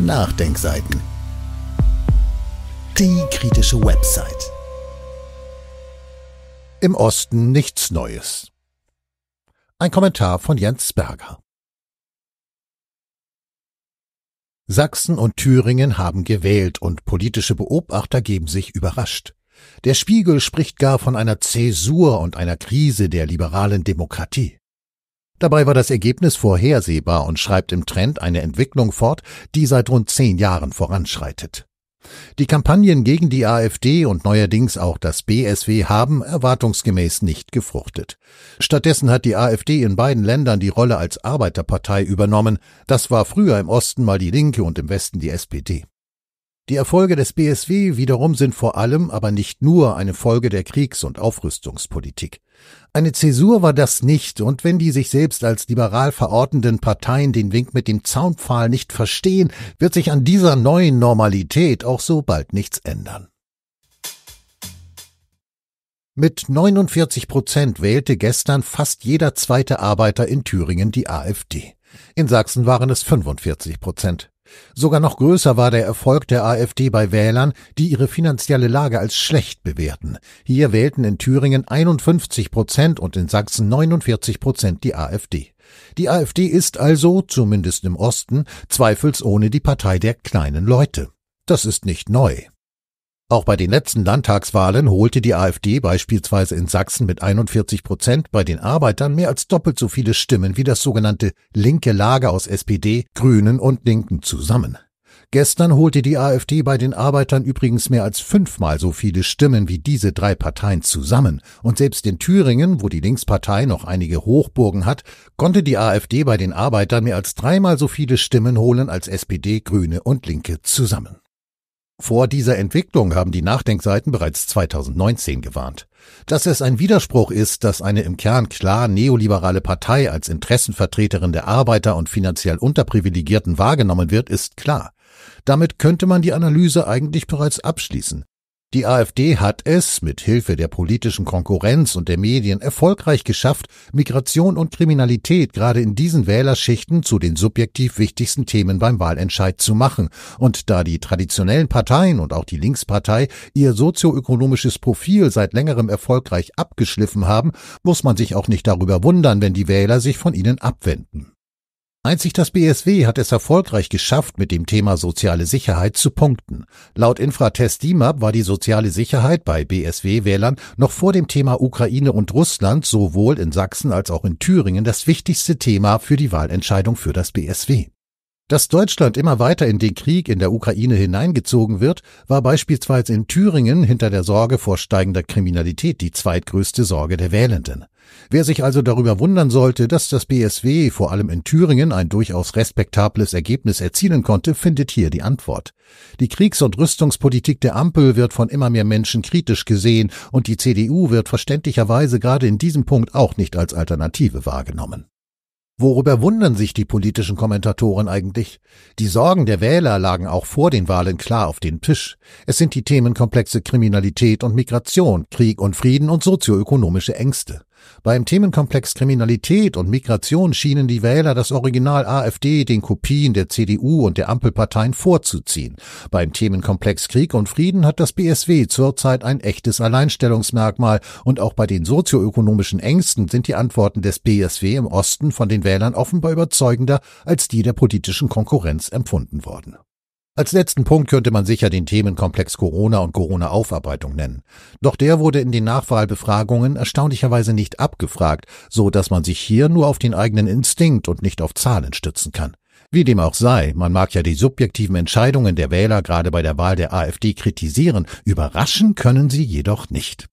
Nachdenkseiten. Die kritische Website. Im Osten nichts Neues. Ein Kommentar von Jens Berger. Sachsen und Thüringen haben gewählt und politische Beobachter geben sich überrascht. Der Spiegel spricht gar von einer Zäsur und einer Krise der liberalen Demokratie. Dabei war das Ergebnis vorhersehbar und schreibt im Trend eine Entwicklung fort, die seit rund zehn Jahren voranschreitet. Die Kampagnen gegen die AfD und neuerdings auch das BSW haben erwartungsgemäß nicht gefruchtet. Stattdessen hat die AfD in beiden Ländern die Rolle als Arbeiterpartei übernommen. Das war früher im Osten mal die Linke und im Westen die SPD. Die Erfolge des BSW wiederum sind vor allem, aber nicht nur eine Folge der Kriegs- und Aufrüstungspolitik. Eine Zäsur war das nicht, und wenn die sich selbst als liberal verortenden Parteien den Wink mit dem Zaunpfahl nicht verstehen, wird sich an dieser neuen Normalität auch so bald nichts ändern. Mit 49 Prozent wählte gestern fast jeder zweite Arbeiter in Thüringen die AfD. In Sachsen waren es 45 Prozent. Sogar noch größer war der Erfolg der AfD bei Wählern, die ihre finanzielle Lage als schlecht bewerten. Hier wählten in Thüringen 51 Prozent und in Sachsen 49 Prozent die AfD. Die AfD ist also, zumindest im Osten, zweifelsohne die Partei der kleinen Leute. Das ist nicht neu. Auch bei den letzten Landtagswahlen holte die AfD beispielsweise in Sachsen mit 41 Prozent bei den Arbeitern mehr als doppelt so viele Stimmen wie das sogenannte linke Lager aus SPD, Grünen und Linken zusammen. Gestern holte die AfD bei den Arbeitern übrigens mehr als fünfmal so viele Stimmen wie diese drei Parteien zusammen. Und selbst in Thüringen, wo die Linkspartei noch einige Hochburgen hat, konnte die AfD bei den Arbeitern mehr als dreimal so viele Stimmen holen als SPD, Grüne und Linke zusammen. Vor dieser Entwicklung haben die Nachdenkseiten bereits 2019 gewarnt. Dass es ein Widerspruch ist, dass eine im Kern klar neoliberale Partei als Interessenvertreterin der Arbeiter und finanziell Unterprivilegierten wahrgenommen wird, ist klar. Damit könnte man die Analyse eigentlich bereits abschließen. Die AfD hat es mit Hilfe der politischen Konkurrenz und der Medien erfolgreich geschafft, Migration und Kriminalität gerade in diesen Wählerschichten zu den subjektiv wichtigsten Themen beim Wahlentscheid zu machen. Und da die traditionellen Parteien und auch die Linkspartei ihr sozioökonomisches Profil seit längerem erfolgreich abgeschliffen haben, muss man sich auch nicht darüber wundern, wenn die Wähler sich von ihnen abwenden. Einzig das BSW hat es erfolgreich geschafft, mit dem Thema soziale Sicherheit zu punkten. Laut Infratest DIMAP war die soziale Sicherheit bei BSW-Wählern noch vor dem Thema Ukraine und Russland sowohl in Sachsen als auch in Thüringen das wichtigste Thema für die Wahlentscheidung für das BSW. Dass Deutschland immer weiter in den Krieg in der Ukraine hineingezogen wird, war beispielsweise in Thüringen hinter der Sorge vor steigender Kriminalität die zweitgrößte Sorge der Wählenden. Wer sich also darüber wundern sollte, dass das BSW vor allem in Thüringen ein durchaus respektables Ergebnis erzielen konnte, findet hier die Antwort. Die Kriegs- und Rüstungspolitik der Ampel wird von immer mehr Menschen kritisch gesehen und die CDU wird verständlicherweise gerade in diesem Punkt auch nicht als Alternative wahrgenommen. Worüber wundern sich die politischen Kommentatoren eigentlich? Die Sorgen der Wähler lagen auch vor den Wahlen klar auf den Tisch. Es sind die Themenkomplexe Kriminalität und Migration, Krieg und Frieden und sozioökonomische Ängste. Beim Themenkomplex Kriminalität und Migration schienen die Wähler das Original AfD den Kopien der CDU und der Ampelparteien vorzuziehen. Beim Themenkomplex Krieg und Frieden hat das BSW zurzeit ein echtes Alleinstellungsmerkmal und auch bei den sozioökonomischen Ängsten sind die Antworten des BSW im Osten von den Wählern offenbar überzeugender als die der politischen Konkurrenz empfunden worden. Als letzten Punkt könnte man sicher den Themenkomplex Corona und Corona-Aufarbeitung nennen. Doch der wurde in den Nachwahlbefragungen erstaunlicherweise nicht abgefragt, so dass man sich hier nur auf den eigenen Instinkt und nicht auf Zahlen stützen kann. Wie dem auch sei, man mag ja die subjektiven Entscheidungen der Wähler gerade bei der Wahl der AfD kritisieren, überraschen können sie jedoch nicht.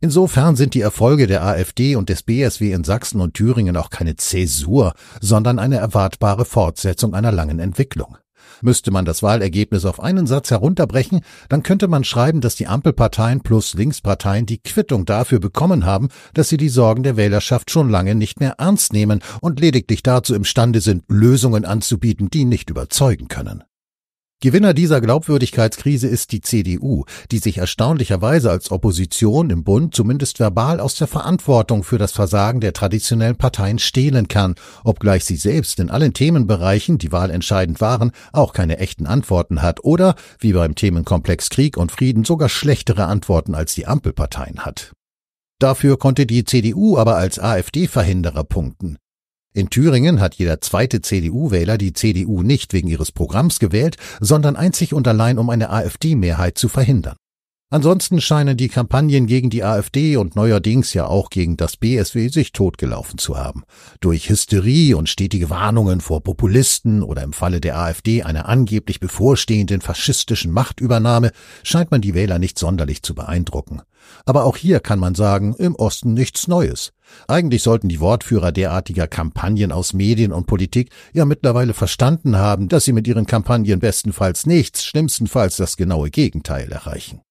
Insofern sind die Erfolge der AfD und des BSW in Sachsen und Thüringen auch keine Zäsur, sondern eine erwartbare Fortsetzung einer langen Entwicklung. Müsste man das Wahlergebnis auf einen Satz herunterbrechen, dann könnte man schreiben, dass die Ampelparteien plus Linksparteien die Quittung dafür bekommen haben, dass sie die Sorgen der Wählerschaft schon lange nicht mehr ernst nehmen und lediglich dazu imstande sind, Lösungen anzubieten, die nicht überzeugen können. Gewinner dieser Glaubwürdigkeitskrise ist die CDU, die sich erstaunlicherweise als Opposition im Bund zumindest verbal aus der Verantwortung für das Versagen der traditionellen Parteien stehlen kann, obgleich sie selbst in allen Themenbereichen, die wahlentscheidend waren, auch keine echten Antworten hat oder, wie beim Themenkomplex Krieg und Frieden, sogar schlechtere Antworten als die Ampelparteien hat. Dafür konnte die CDU aber als AfD-Verhinderer punkten. In Thüringen hat jeder zweite CDU-Wähler die CDU nicht wegen ihres Programms gewählt, sondern einzig und allein um eine AfD-Mehrheit zu verhindern. Ansonsten scheinen die Kampagnen gegen die AfD und neuerdings ja auch gegen das BSW sich totgelaufen zu haben. Durch Hysterie und stetige Warnungen vor Populisten oder im Falle der AfD einer angeblich bevorstehenden faschistischen Machtübernahme scheint man die Wähler nicht sonderlich zu beeindrucken. Aber auch hier kann man sagen, im Osten nichts Neues. Eigentlich sollten die Wortführer derartiger Kampagnen aus Medien und Politik ja mittlerweile verstanden haben, dass sie mit ihren Kampagnen bestenfalls nichts, schlimmstenfalls das genaue Gegenteil erreichen.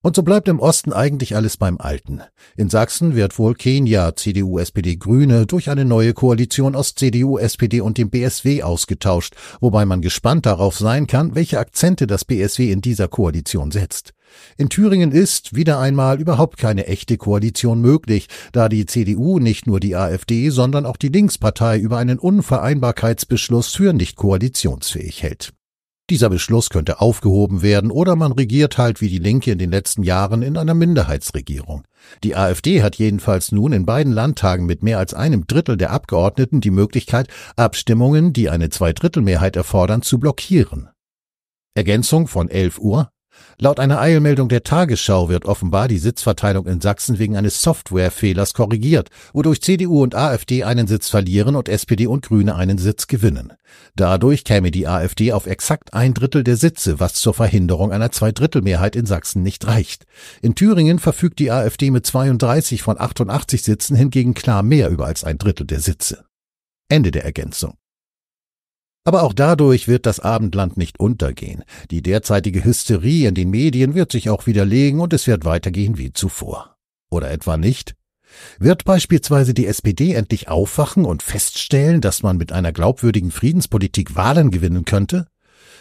Und so bleibt im Osten eigentlich alles beim Alten. In Sachsen wird wohl Kenia, CDU, SPD, Grüne durch eine neue Koalition aus CDU, SPD und dem BSW ausgetauscht, wobei man gespannt darauf sein kann, welche Akzente das BSW in dieser Koalition setzt. In Thüringen ist wieder einmal überhaupt keine echte Koalition möglich, da die CDU nicht nur die AfD, sondern auch die Linkspartei über einen Unvereinbarkeitsbeschluss für nicht koalitionsfähig hält. Dieser Beschluss könnte aufgehoben werden oder man regiert halt wie die Linke in den letzten Jahren in einer Minderheitsregierung. Die AfD hat jedenfalls nun in beiden Landtagen mit mehr als einem Drittel der Abgeordneten die Möglichkeit, Abstimmungen, die eine Zweidrittelmehrheit erfordern, zu blockieren. Ergänzung von 11 Uhr Laut einer Eilmeldung der Tagesschau wird offenbar die Sitzverteilung in Sachsen wegen eines Softwarefehlers korrigiert, wodurch CDU und AfD einen Sitz verlieren und SPD und Grüne einen Sitz gewinnen. Dadurch käme die AfD auf exakt ein Drittel der Sitze, was zur Verhinderung einer Zweidrittelmehrheit in Sachsen nicht reicht. In Thüringen verfügt die AfD mit 32 von 88 Sitzen hingegen klar mehr über als ein Drittel der Sitze. Ende der Ergänzung. Aber auch dadurch wird das Abendland nicht untergehen. Die derzeitige Hysterie in den Medien wird sich auch widerlegen und es wird weitergehen wie zuvor. Oder etwa nicht? Wird beispielsweise die SPD endlich aufwachen und feststellen, dass man mit einer glaubwürdigen Friedenspolitik Wahlen gewinnen könnte?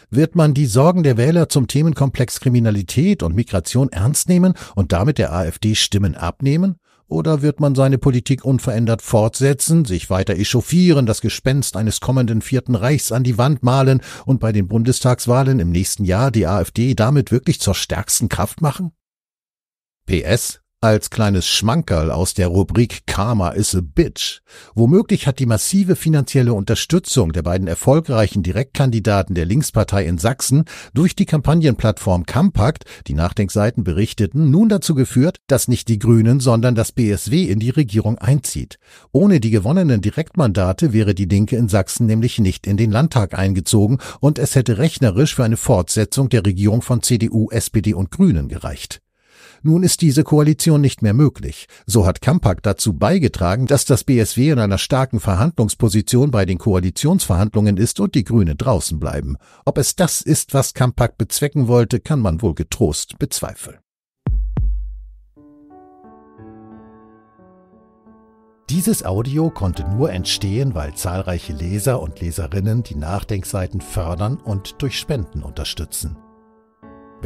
Wird man die Sorgen der Wähler zum Themenkomplex Kriminalität und Migration ernst nehmen und damit der AfD Stimmen abnehmen? Oder wird man seine Politik unverändert fortsetzen, sich weiter echauffieren, das Gespenst eines kommenden Vierten Reichs an die Wand malen und bei den Bundestagswahlen im nächsten Jahr die AfD damit wirklich zur stärksten Kraft machen? PS als kleines Schmankerl aus der Rubrik Karma is a Bitch. Womöglich hat die massive finanzielle Unterstützung der beiden erfolgreichen Direktkandidaten der Linkspartei in Sachsen durch die Kampagnenplattform Kampakt, die Nachdenkseiten berichteten, nun dazu geführt, dass nicht die Grünen, sondern das BSW in die Regierung einzieht. Ohne die gewonnenen Direktmandate wäre die Linke in Sachsen nämlich nicht in den Landtag eingezogen und es hätte rechnerisch für eine Fortsetzung der Regierung von CDU, SPD und Grünen gereicht. Nun ist diese Koalition nicht mehr möglich. So hat Kampak dazu beigetragen, dass das BSW in einer starken Verhandlungsposition bei den Koalitionsverhandlungen ist und die Grünen draußen bleiben. Ob es das ist, was Kampak bezwecken wollte, kann man wohl getrost bezweifeln. Dieses Audio konnte nur entstehen, weil zahlreiche Leser und Leserinnen die Nachdenkseiten fördern und durch Spenden unterstützen.